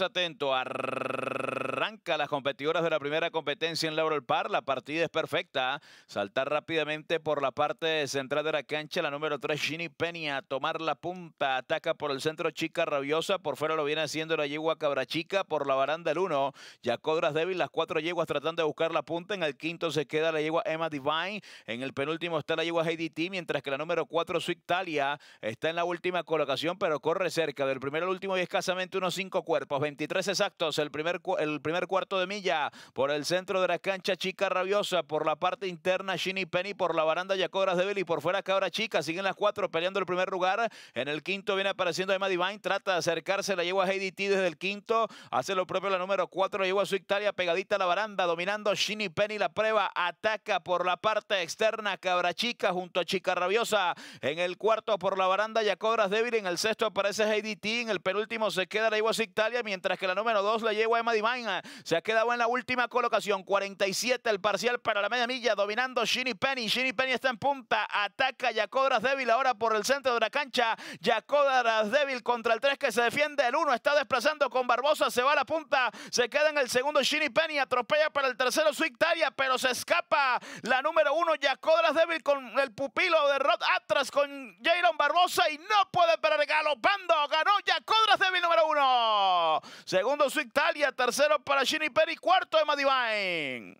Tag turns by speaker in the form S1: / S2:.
S1: atento a Arranca las competidoras de la primera competencia en Laurel Par. La partida es perfecta. Saltar rápidamente por la parte central de la cancha. La número 3, Ginny Peña, tomar la punta. Ataca por el centro Chica Rabiosa. Por fuera lo viene haciendo la yegua Cabra Chica Por la baranda el 1. Yacodras débil. Las cuatro yeguas tratando de buscar la punta. En el quinto se queda la yegua Emma Divine. En el penúltimo está la yegua Heidi T. Mientras que la número 4, Sweet Talia, está en la última colocación, pero corre cerca. Del primero al último y escasamente unos cinco cuerpos. 23 exactos. El primer, el primer primer cuarto de milla. Por el centro de la cancha, Chica Rabiosa. Por la parte interna, Shinny Penny. Por la baranda, Yacobras Débil y Por fuera, Cabra Chica. Siguen las cuatro peleando el primer lugar. En el quinto viene apareciendo Emma Divine. Trata de acercarse. La lleva a Heidi T desde el quinto. Hace lo propio la número cuatro. La lleva a su Italia pegadita a la baranda. Dominando Shinny Penny la prueba. Ataca por la parte externa, Cabra Chica junto a Chica Rabiosa. En el cuarto por la baranda, Cobras débil. En el sexto aparece Heidi T. En el penúltimo se queda la su Italia, mientras que la número dos la lleva Emma Divine. Se ha quedado en la última colocación. 47 el parcial para la media milla, dominando Shinny Penny. Shinny Penny está en punta. Ataca Yacodras débil ahora por el centro de la cancha. Yacodras débil contra el 3 que se defiende. El 1 está desplazando con Barbosa. Se va a la punta. Se queda en el segundo Shinny Penny. Atropella para el tercero su pero se escapa la número 1 Yacodras débil con el pupilo de Rod Atras con Jalen Barbosa y no puede perder galopando. Ganó Yacodras. Segundo, su italia Tercero, para Shinny Perry. Cuarto, Emma Divine.